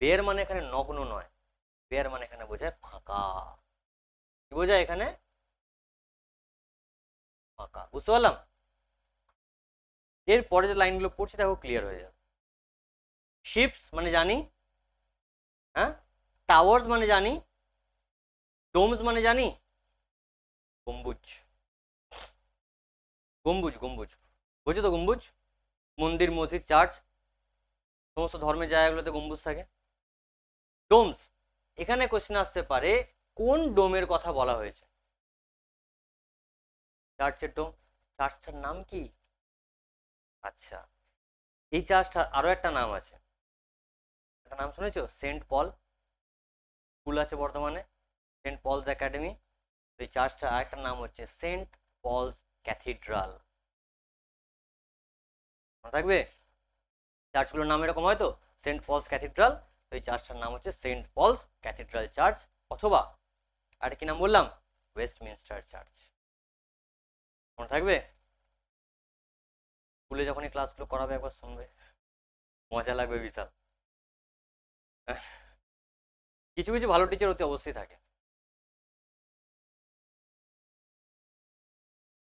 Speaker 1: বের মানে এখানে নগ্ন নয় বের মানে এখানে বোঝায় ফাঁকা কি বোঝায় এখানে ফাঁকা বুঝতে পারলাম এরপরে যে লাইনগুলো পড়ছে দেখো ক্লিয়ার হয়ে যাবে শিপস মানে জানি হ্যাঁ টাওয়ার্স মানে জানি ডোমস মানে জানি গম্বুজ গম্বুজ গম্বুজ বুঝছো তো গম্বুজ মন্দির মসজিদ চার্চ সমস্ত ধর্মের জায়গাগুলোতে গম্বুজ থাকে ডোমস এখানে কোশ্চেন আসতে পারে কোন ডোমের কথা বলা হয়েছে চার্চের ডোম চার্চটার নাম কি আচ্ছা এই চার্চটার আরও একটা নাম আছে একটা নাম শুনেছো সেন্ট পল স্কুল আছে বর্তমানে সেন্ট পলস একাডেমি এই চার্চটার আরেকটা নাম হচ্ছে সেন্ট পলস ক্যাথিড্রাল মনে থাকবে চার্চগুলোর নাম এরকম হয়তো সেন্ট পলস ক্যাথিড্রাল ওই এই চার্চটার নাম হচ্ছে সেন্ট পলস ক্যাথিড্রাল চার্চ অথবা আর কি নাম বললাম ওয়েস্টমিনস্টার চার্চ মনে থাকবে স্কুলে যখন এই ক্লাসগুলো করাবে একবার শুনবে মজা লাগবে
Speaker 2: বিশাল কিছু কিছু ভালো টিচার অতি অবশ্যই থাকে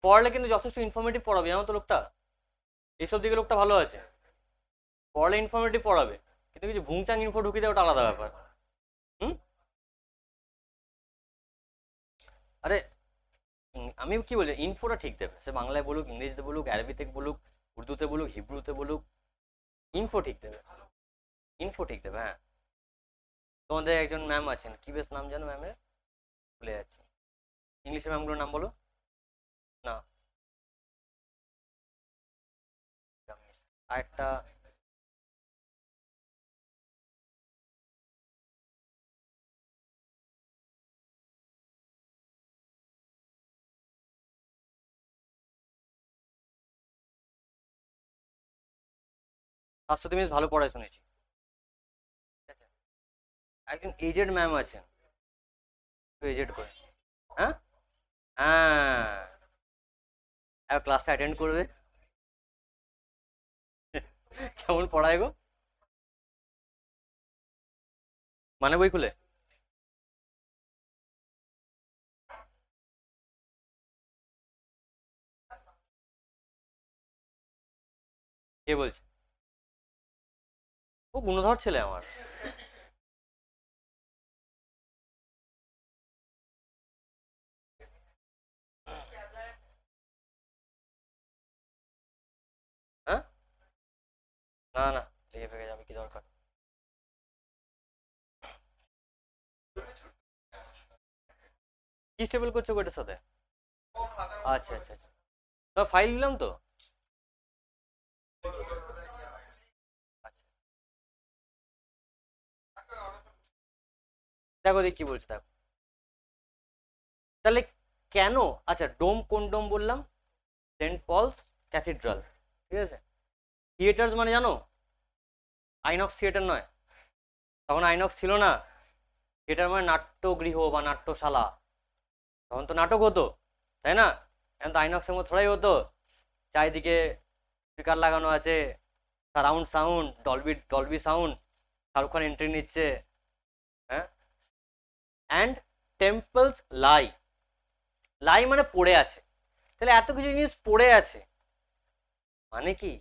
Speaker 1: পড়ালে কিন্তু যথেষ্ট ইনফরমেটিভ পড়াবে জানো তো লোকটা এইসব দিকে লোকটা ভালো আছে পড়ালে ইনফরমেটিভ পড়াবে কিন্তু কিছু ভুংচাং ইনফো ঢুকিয়ে দেয় ওটা আলাদা ব্যাপার হুম আরে আমি কি বলি ইনফোটা ঠিক দেবে সে বাংলায় বলুক ইংরেজিতে বলুক আরবিতে বলুক উর্দুতে বলুক হিব্রুতে বলুক ইনফো ঠিক দেবে ইনফো ঠিক দেবে হ্যাঁ তোমাদের একজন ম্যাম আছেন কি বেশ নাম জানো ম্যামের ভুলে যাচ্ছি ইংলিশে ম্যামগুলোর নাম বলো
Speaker 2: না আর একটা সাংস্কৃতিক মিস ভালো পড়ায় শুনেছি একজন এজেড ম্যাম আছেন এজেড করে হ্যাঁ হ্যাঁ ক্লাস অ্যাটেন্ড করবে কেমন পড়ায় গো মানে বই খুলে কে বলছে ও গুণধর ছেলে আমার না না লেগে ফেগে যাবে কি দরকার কি স্টেবল করছো ওইটার সাথে আচ্ছা আচ্ছা আচ্ছা ফাইল নিলাম তো আচ্ছা।
Speaker 1: দেখো দেখি কি বলছো দেখো তাহলে কেন আচ্ছা ডোম কোন ডোম বললাম সেন্ট পলস ক্যাথিড্রাল ঠিক আছে থিয়েটার মানে জানো আইনক্স থিয়েটার নয় তখন আইনক্স ছিল না থিয়েটার মানে নাট্যগৃহ বা নাট্যশালা তখন তো নাটক হতো তাই না এখন তো আইনক্সের মতো থোড়াই হতো চারিদিকে স্পিকার লাগানো আছে surround sound Dolby Dolby sound Shahrukh Khan entry নিচ্ছে হ্যাঁ অ্যান্ড টেম্পলস লাই লাই মানে পড়ে আছে তাহলে এত কিছু জিনিস পড়ে আছে মানে কি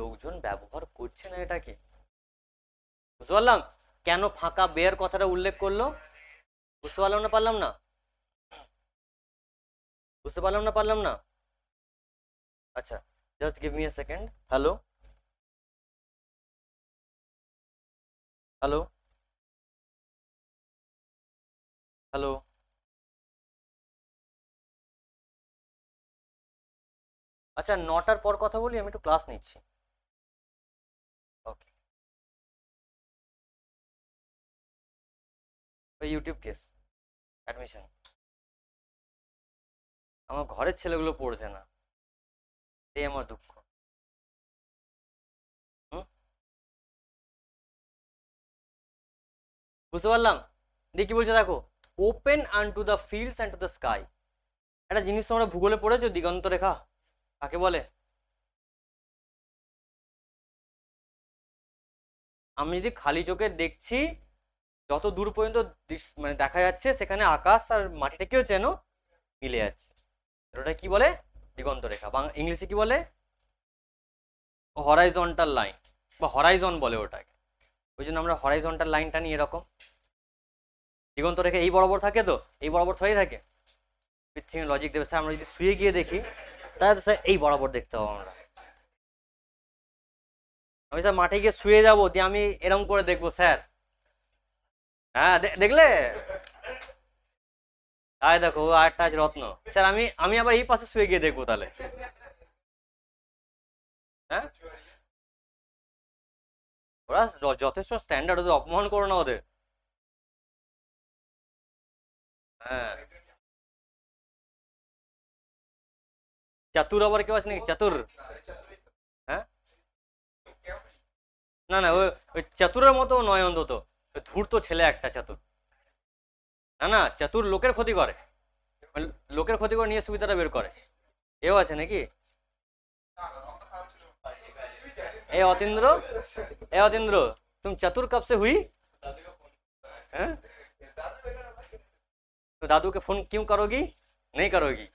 Speaker 1: লোকজন ব্যবহার করছে না এটাকে বুঝতে পারলাম কেন ফাঁকা বেয়ের কথাটা উল্লেখ করলো বুঝতে পারলাম না পারলাম না বুঝতে পারলাম না পারলাম না আচ্ছা just give me a second
Speaker 2: hello hello hello আচ্ছা নটার পর কথা বলি আমি একটু ক্লাস নিচ্ছি ওই ইউটিউব কেস অ্যাডমিশন আমার ঘরের ছেলেগুলো পড়ছে না এই আমার দুঃখ
Speaker 1: বুঝতে পারলাম দেখি বলছে দেখো open unto the fields and to the sky একটা জিনিস তোমরা ভূগোলে পড়েছো দিগন্ত রেখা কাকে বলে আমি যদি খালি চোখে দেখছি যত দূর পর্যন্ত মানে দেখা যাচ্ছে সেখানে আকাশ আর মাটিটাকেও যেন মিলে যাচ্ছে ওটা কি বলে দিগন্ত রেখা বা ইংলিশে কি বলে হরাইজন্টাল লাইন বা হরাইজন বলে ওটাকে ওই জন্য আমরা হরাইজন্টাল লাইনটা নিয়ে এরকম দিগন্ত রেখা এই বরাবর থাকে তো এই বরাবর হয়েই থাকে পৃথিবী লজিক দেবে স্যার আমরা যদি শুয়ে গিয়ে দেখি তাহলে তো স্যার এই বরাবর দেখতে পাবো আমরা আমি স্যার মাঠে গিয়ে শুয়ে যাবো দিয়ে আমি এরম করে দেখবো স্যার হ্যাঁ দেখলে আয় দেখো আটটা আজ রত্ন স্যার আমি আমি আবার এই পাশে শুয়ে গিয়ে দেখবো তাহলে
Speaker 2: হ্যাঁ ওরা যথেষ্ট স্ট্যান্ডার্ড ওদের অপমান করো না ওদের হ্যাঁ
Speaker 1: চাতুর আবার কেউ আছে নাকি চাতুর হ্যাঁ না না ওই চাতুরের মতো নয় অন্তত ধূর্ত ছেলে একটা চাতুর না না চাতুর লোকের ক্ষতি করে লোকের ক্ষতি করে নিয়ে সুবিধাটা বের করে এও আছে নাকি এ অতীন্দ্র এ অতীন্দ্র তুমি চাতুর কাপ সে হুই হ্যাঁ দাদুকে ফোন কেউ করোগি নেই করোগি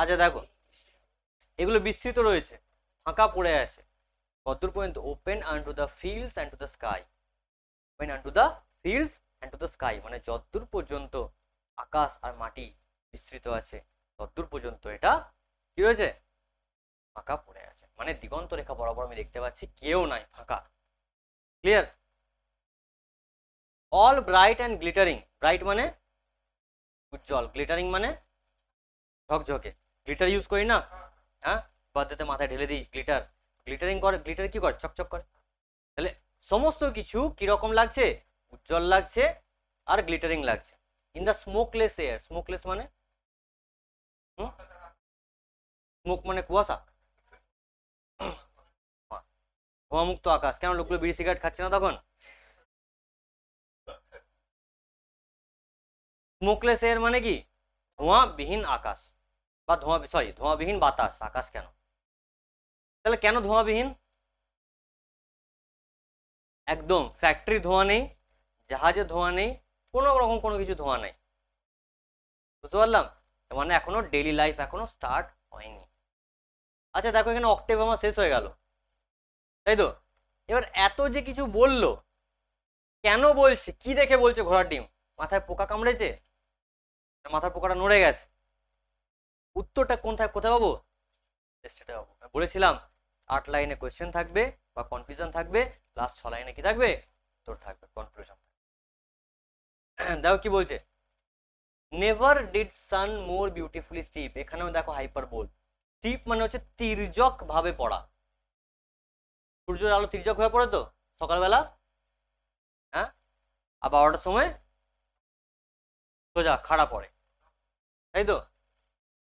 Speaker 1: আচ্ছা দেখো এগুলো বিস্তৃত রয়েছে ফাঁকা পড়ে আছে open and to the fields and to the sky open unto the fields and to the sky মানে যতদূর পর্যন্ত আকাশ আর মাটি বিস্তৃত আছে ততদূর পর্যন্ত এটা কি রয়েছে ফাঁকা পড়ে আছে মানে দিগন্ত রেখা বরাবর আমি দেখতে পাচ্ছি কেউ নাই ফাঁকা clear all bright and glittering bright মানে উজ্জ্বল গ্লিটারিং মানে ঝকঝকে গ্লিটার ইউজ করি না হ্যাঁ বাদ মাথায় ঢেলে দিই গ্লিটার গ্লিটারিং করে গ্লিটার কি করে চকচক করে তাহলে সমস্ত কিছু কিরকম লাগছে উজ্জ্বল লাগছে আর গ্লিটারিং লাগছে in the smokeless air smokeless মানে স্মোক মানে কুয়াশা ধোঁয়ামুক্ত আকাশ কেন লোকগুলো বিড়ি সিগারেট খাচ্ছে না তখন স্মোকলেস এয়ার মানে কি ধোঁয়াবিহীন আকাশ বা ধোঁয়া সরি ধোঁয়াবিহীন বাতাস আকাশ কেন তাহলে কেন ধোঁয়াবিহীন একদম ফ্যাক্টরি ধোঁয়া নেই জাহাজে ধোঁয়া নেই কোনো রকম কোনো কিছু ধোঁয়া নেই বুঝতে পারলাম মানে এখনো ডেলি লাইফ এখনো স্টার্ট হয়নি আচ্ছা দেখো এখানে অক্টেভ আমার শেষ হয়ে গেল তাই তো এবার এত যে কিছু বললো কেন বলছে কি দেখে বলছে ঘোড়ার ডিম মাথায় পোকা কামড়েছে মাথার পোকাটা নড়ে গেছে উত্তরটা থাকে কোথায় পাবো টেস্টে পাবো বলেছিলাম আট লাইনে কোয়েশ্চেন থাকবে বা কনফিউশন থাকবে প্লাস ছ লাইনে কি থাকবে তোর থাকবে কনফিউশন দেখো কি বলছে never did sun more beautifully steep এখানেও দেখো হাইপার বোল স্টিপ মানে হচ্ছে তির্যক ভাবে পড়া সূর্যের আলো তির্যক হয়ে পড়ে তো সকালবেলা হ্যাঁ আর বারোটার সময় সোজা খাড়া পড়ে তাই তো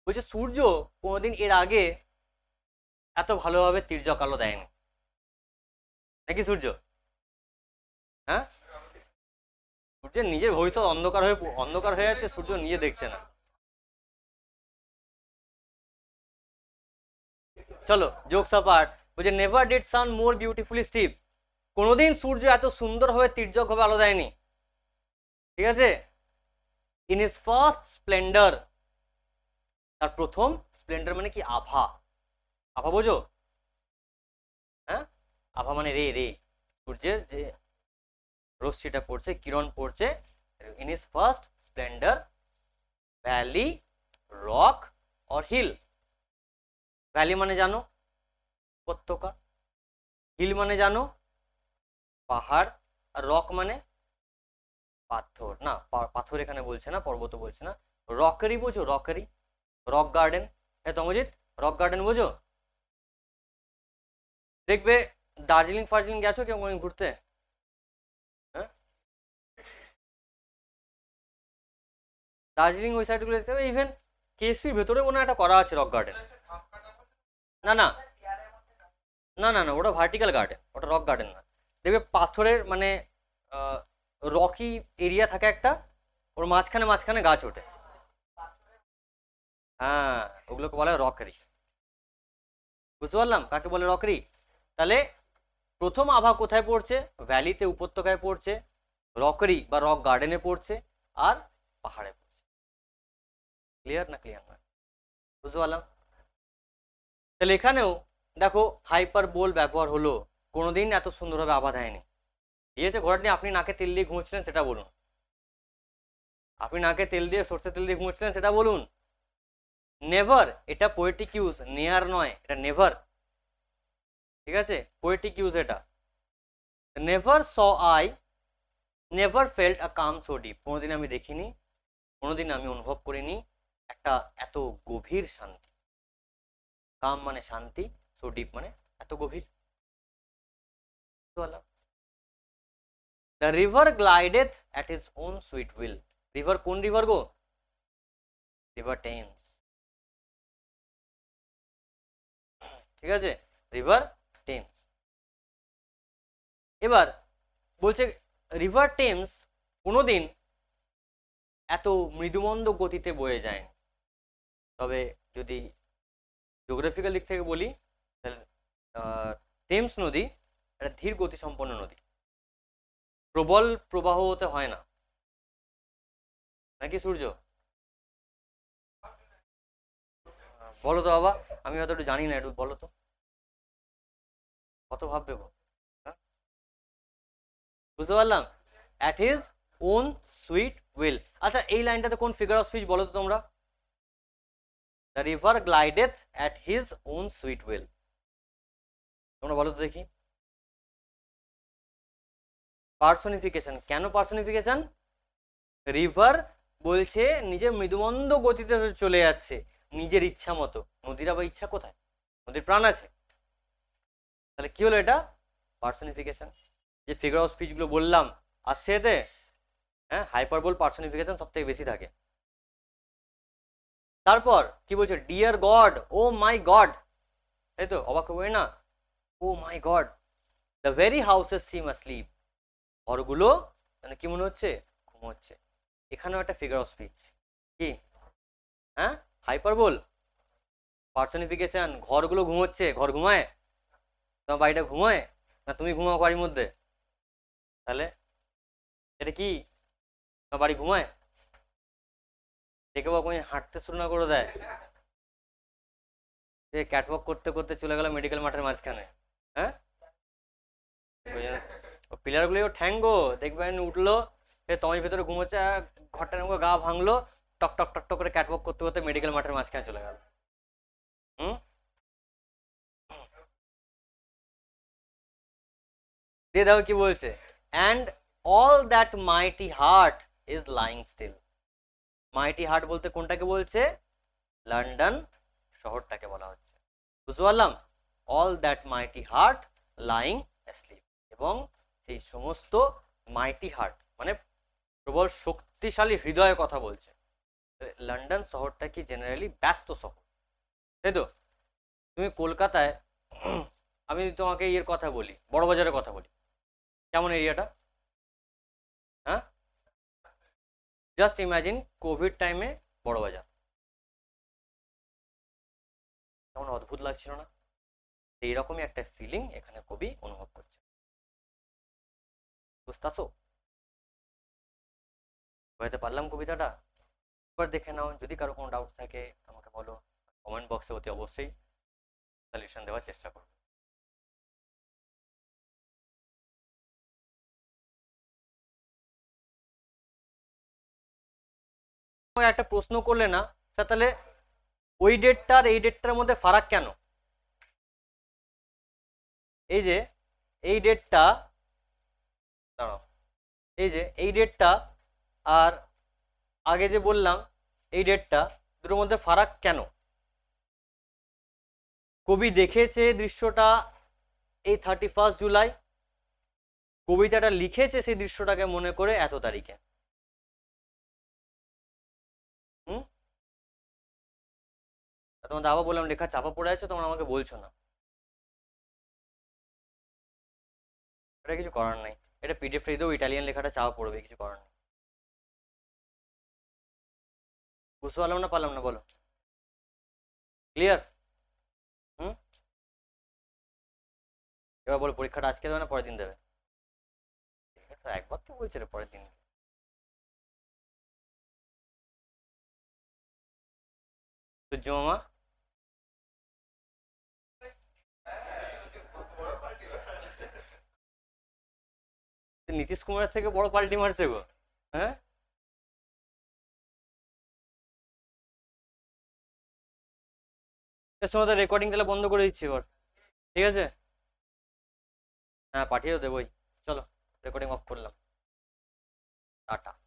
Speaker 1: বলছে সূর্য কোনোদিন এর আগে এত ভালোভাবে তির্যক আলো দেয়নি নাকি সূর্য হ্যাঁ সূর্যের নিজের ভবিষ্যৎ অন্ধকার হয়ে অন্ধকার হয়ে যাচ্ছে সূর্য নিজে দেখছে না চলো জোকস সাপার্ট বলছে never did sun more beautifully steep কোনোদিন সূর্য এত সুন্দরভাবে হবে আলো দেয়নি ঠিক আছে ইন ইস ফার্স্ট স্প্লেন্ডার তার প্রথম স্প্লেন্ডার মানে কি আভা আভা বোঝো হ্যাঁ আভা মানে রে রে সূর্যের যে রশ্মিটা পড়ছে কিরণ পড়ছে in his first splendour valley rock or hill valley মানে জানো উপত্যকা হিল মানে জানো পাহাড় আর রক মানে পাথর না পাথর এখানে বলছে না পর্বত বলছে না রকেরই বোঝো রকেরই রক গার্ডেন হ্যাঁ তমজিৎ রক গার্ডেন বোঝো দেখবে দার্জিলিং ফার্জিলিং গেছো কেউ কোনোদিন ঘুরতে হ্যাঁ
Speaker 2: দার্জিলিং ওই সাইডগুলো
Speaker 1: দেখতে হবে ইভেন কেএসপির ভেতরে মনে একটা করা আছে রক গার্ডেন না না না না না ওটা ভার্টিক্যাল গার্ডেন ওটা রক গার্ডেন না দেখবে পাথরের মানে রকি এরিয়া থাকে একটা ওর মাঝখানে মাঝখানে গাছ ওঠে হ্যাঁ ওগুলোকে বলে রকরি বুঝতে পারলাম কাকে বলে রকরি তাহলে প্রথম আভা কোথায় পড়ছে ভ্যালিতে উপত্যকায় পড়ছে রকরি বা রক গার্ডেনে পড়ছে আর পাহাড়ে পড়ছে ক্লিয়ার না ক্লিয়ার না বুঝতে পারলাম তাহলে এখানেও দেখো হাইপার বোল ব্যবহার হলো কোনোদিন এত সুন্দরভাবে আভা দেয়নি দিয়েছে আছে ঘোড়াটি আপনি নাকে তেল দিয়ে ঘুমোচ্ছিলেন সেটা বলুন আপনি নাকে তেল দিয়ে সর্ষে তেল দিয়ে ঘুমোচ্ছিলেন সেটা বলুন নেভার এটা পোয়েটিক ইউজ নেয়ার নয় এটা নেভার ঠিক আছে পোয়েটিক ইউজ এটা never saw I never felt a calm so deep কোনোদিন আমি দেখিনি কোনোদিন আমি অনুভব করিনি একটা এত গভীর শান্তি কাম মানে শান্তি সো ডিপ মানে এত গভীর the river glided at his own sweet will river কোন রিভার গো রিভার টেমস ঠিক আছে রিভার টেমস এবার বলছে রিভার টেমস কোনোদিন এত মৃদুমন্দ গতিতে বয়ে যায়নি তবে যদি জিওগ্রাফিক্যাল দিক থেকে বলি তাহলে টেমস নদী একটা ধীর গতিসম্পন্ন নদী প্রবল প্রবাহ হতে হয় না নাকি সূর্য
Speaker 2: বলো তো বাবা আমি হয়তো একটু জানি না একটু বলো তো
Speaker 1: কত ভাববে হ্যাঁ? বুঝতে পারলাম at his own sweet will আচ্ছা এই লাইনটাতে কোন ফিগার অফ স্পিচ বলো তো তোমরা the river glideth at his own sweet will তোমরা বলো তো দেখি পার্সনিফিকেশন কেন পার্সনিফিকেশন রিভার বলছে নিজের মৃদুমন্দ গতিতে চলে যাচ্ছে নিজের ইচ্ছা মতো নদীর আবার ইচ্ছা কোথায় নদীর প্রাণ আছে তাহলে কি হলো এটা পার্সনিফিকেশন যে ফিগার অফ স্পিচগুলো বললাম আর সেতে হ্যাঁ হাইপারবোল পার্সনিফিকেশন সব থেকে বেশি থাকে তারপর কি বলছে dear God oh my God তাই তো অবাক হবে না oh my God the very houses seem sleep ঘরগুলো মানে কি মনে হচ্ছে ঘুমোচ্ছে এখানেও একটা ফিগার অফ স্পিচ কি হ্যাঁ হাইপারবোল পার্সনিফিকেশন ঘরগুলো ঘুমোচ্ছে ঘর ঘুমায় তোমার বাড়িটা ঘুমোয় না তুমি ঘুমাও বাড়ির মধ্যে তাহলে এটা কি তোমার বাড়ি ঘুমায় দেখে বাবু হাঁটতে শুরু না করে দেয় সে ক্যাটওয়াক করতে করতে চলে গেল মেডিকেল মাঠের মাঝখানে হ্যাঁ পিলারগুলো ঠ্যাঙ্গো দেখবেন উঠলো সে তোমার ভেতরে ঘুমোচ্ছে ঘরটার গা ভাঙলো টক টক টক টক করে ক্যাটওয়াক করতে করতে মেডিকেল মাঠের মাঝখানে চলে গেল দিয়ে দেখো কি বলছে and all that mighty heart is lying still mighty heart বলতে কোনটাকে বলছে লন্ডন শহরটাকে বলা হচ্ছে বুঝতে পারলাম all that mighty heart lying sleep এবং সেই সমস্ত মাইটি হার্ট মানে প্রবল শক্তিশালী হৃদয়ের কথা বলছে লন্ডন শহরটা কি জেনারেলি ব্যস্ত শহর তাই তো তুমি কলকাতায় আমি তোমাকে ইয়ের কথা বলি বড়বাজারের কথা বলি কেমন এরিয়াটা হ্যাঁ জাস্ট ইমাজিন কোভিড টাইমে বড়
Speaker 2: বাজার কেমন অদ্ভুত লাগছিল না রকমই একটা ফিলিং এখানে কবি অনুভব করছে বুঝতেছো বুঝাতে পারলাম
Speaker 1: কবিতাটা এবার দেখে নাও যদি কারো কোনো ডাউট থাকে আমাকে বলো
Speaker 2: কমেন্ট বক্সে অতি অবশ্যই সলিউশন দেওয়ার চেষ্টা করবো একটা প্রশ্ন করলে
Speaker 1: না তাহলে ওই ডেটটা আর এই ডেটটার মধ্যে ফারাক কেন এই যে এই ডেটটা এই যে এই ডেটটা আর আগে যে বললাম এই ডেটটা দুটোর মধ্যে ফারাক কেন কবি দেখেছে দৃশ্যটা এই থার্টি ফার্স্ট জুলাই কবিতাটা লিখেছে সেই দৃশ্যটাকে মনে করে এত তারিখে
Speaker 2: তোমার দাবা বললাম লেখা চাপা পড়ে আছে তোমরা আমাকে বলছো না এটা কিছু করার নাই এটা পিডিএফ দিয়েও ইটালিয়ান লেখাটা চাপা পড়বে কিছু করার নেই বুঝতে পারলাম না পারলাম না বলো ক্লিয়ার হুম এবার বলো পরীক্ষাটা আজকে দেবে না পরের দিন দেবে একবার তো বলছে রে পরের দিন সূর্য নীতিশ কুমারের থেকে বড় পাল্টি মারছে গো হ্যাঁ সময় তো রেকর্ডিং তাহলে বন্ধ করে দিচ্ছি এবার ঠিক আছে হ্যাঁ পাঠিয়ে দেবোই চলো রেকর্ডিং অফ করলাম টাটা